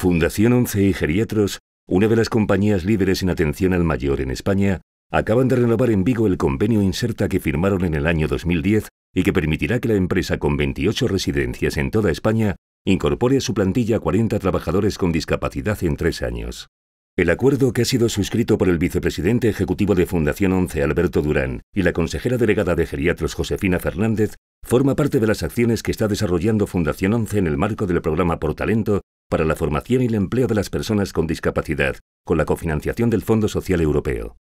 Fundación 11 y Geriatros, una de las compañías líderes en atención al mayor en España, acaban de renovar en Vigo el convenio Inserta que firmaron en el año 2010 y que permitirá que la empresa con 28 residencias en toda España incorpore a su plantilla 40 trabajadores con discapacidad en tres años. El acuerdo que ha sido suscrito por el vicepresidente ejecutivo de Fundación 11, Alberto Durán, y la consejera delegada de geriatros, Josefina Fernández, forma parte de las acciones que está desarrollando Fundación 11 en el marco del programa Por Talento, para la formación y el empleo de las personas con discapacidad, con la cofinanciación del Fondo Social Europeo.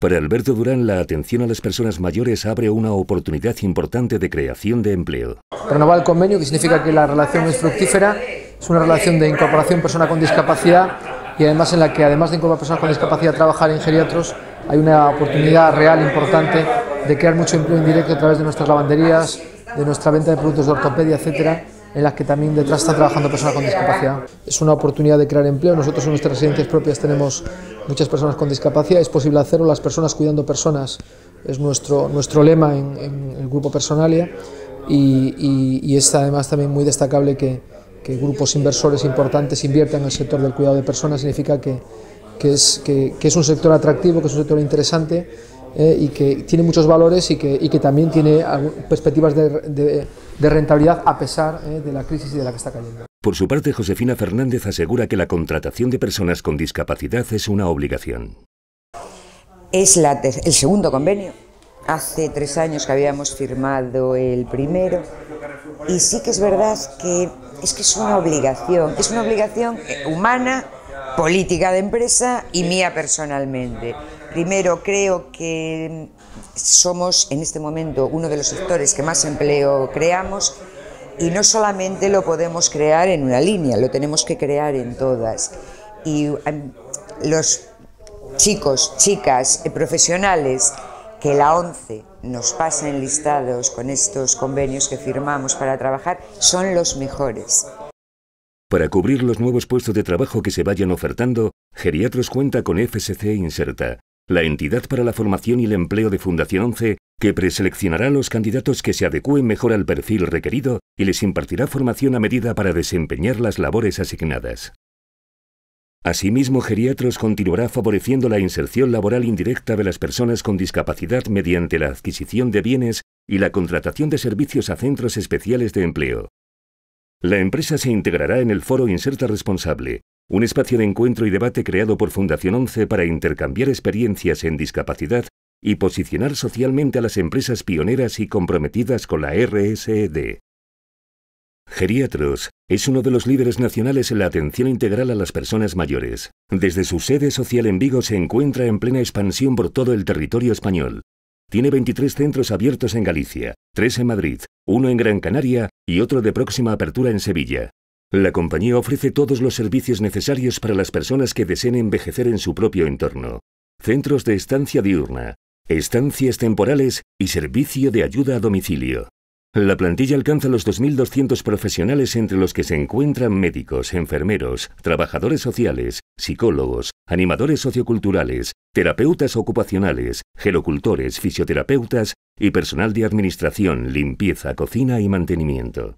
Para Alberto Durán, la atención a las personas mayores abre una oportunidad importante de creación de empleo. Renovar el convenio, que significa que la relación es fructífera, es una relación de incorporación persona con discapacidad y además en la que, además de incorporar personas con discapacidad, ...a trabajar en geriatros, hay una oportunidad real importante de crear mucho empleo indirecto a través de nuestras lavanderías, de nuestra venta de productos de ortopedia, etcétera, en las que también detrás está trabajando personas con discapacidad. Es una oportunidad de crear empleo. Nosotros en nuestras residencias propias tenemos muchas personas con discapacidad. Es posible hacerlo las personas cuidando personas. Es nuestro, nuestro lema en, el grupo Personalia y, y, es además también muy destacable que, grupos inversores importantes inviertan en el sector del cuidado de personas. Significa que, es, que, que es un sector atractivo, que es un sector interesante eh, y que tiene muchos valores y que, también tiene perspectivas de, rentabilidad a pesar eh, de la crisis y de la que está cayendo. Por su parte, Josefina Fernández asegura que la contratación de personas con discapacidad es una obligación. Es el segundo convenio. Hace tres años que habíamos firmado el primero y sí que es verdad que es que es una obligación, es una obligación humana, política de empresa y mía personalmente. Primero, creo que somos en este momento uno de los sectores que más empleo creamos y no solamente lo podemos crear en una línea, lo tenemos que crear en todas. Y em, los chicos, chicas, eh, profesionales que la ONCE nos pasen listados con estos convenios que firmamos para trabajar son los mejores. Para cubrir los nuevos puestos de trabajo que se vayan ofertando, Geriatros cuenta con FSC Inserta, la entidad para la formación y el empleo de Fundación 11, que preseleccionará a los candidatos que se adecúen mejor al perfil requerido y les impartirá formación a medida para desempeñar las labores asignadas. Asimismo, Geriatros continuará favoreciendo la inserción laboral indirecta de las personas con discapacidad mediante la adquisición de bienes y la contratación de servicios a centros especiales de empleo. La empresa se integrará en el foro Inserta Responsable, un espacio de encuentro y debate creado por Fundación 11 para intercambiar experiencias en discapacidad y posicionar socialmente a las empresas pioneras y comprometidas con la RSED. Geriatros es uno de los líderes nacionales en la atención integral a las personas mayores. Desde su sede social en Vigo se encuentra en plena expansión por todo el territorio español. Tiene 23 centros abiertos en Galicia, 3 en Madrid, uno en Gran Canaria y otro de próxima apertura en Sevilla. La compañía ofrece todos los servicios necesarios para las personas que deseen envejecer en su propio entorno. Centros de estancia diurna, estancias temporales y servicio de ayuda a domicilio. La plantilla alcanza los 2.200 profesionales entre los que se encuentran médicos, enfermeros, trabajadores sociales, psicólogos, animadores socioculturales, terapeutas ocupacionales, gerocultores, fisioterapeutas y personal de administración, limpieza, cocina y mantenimiento.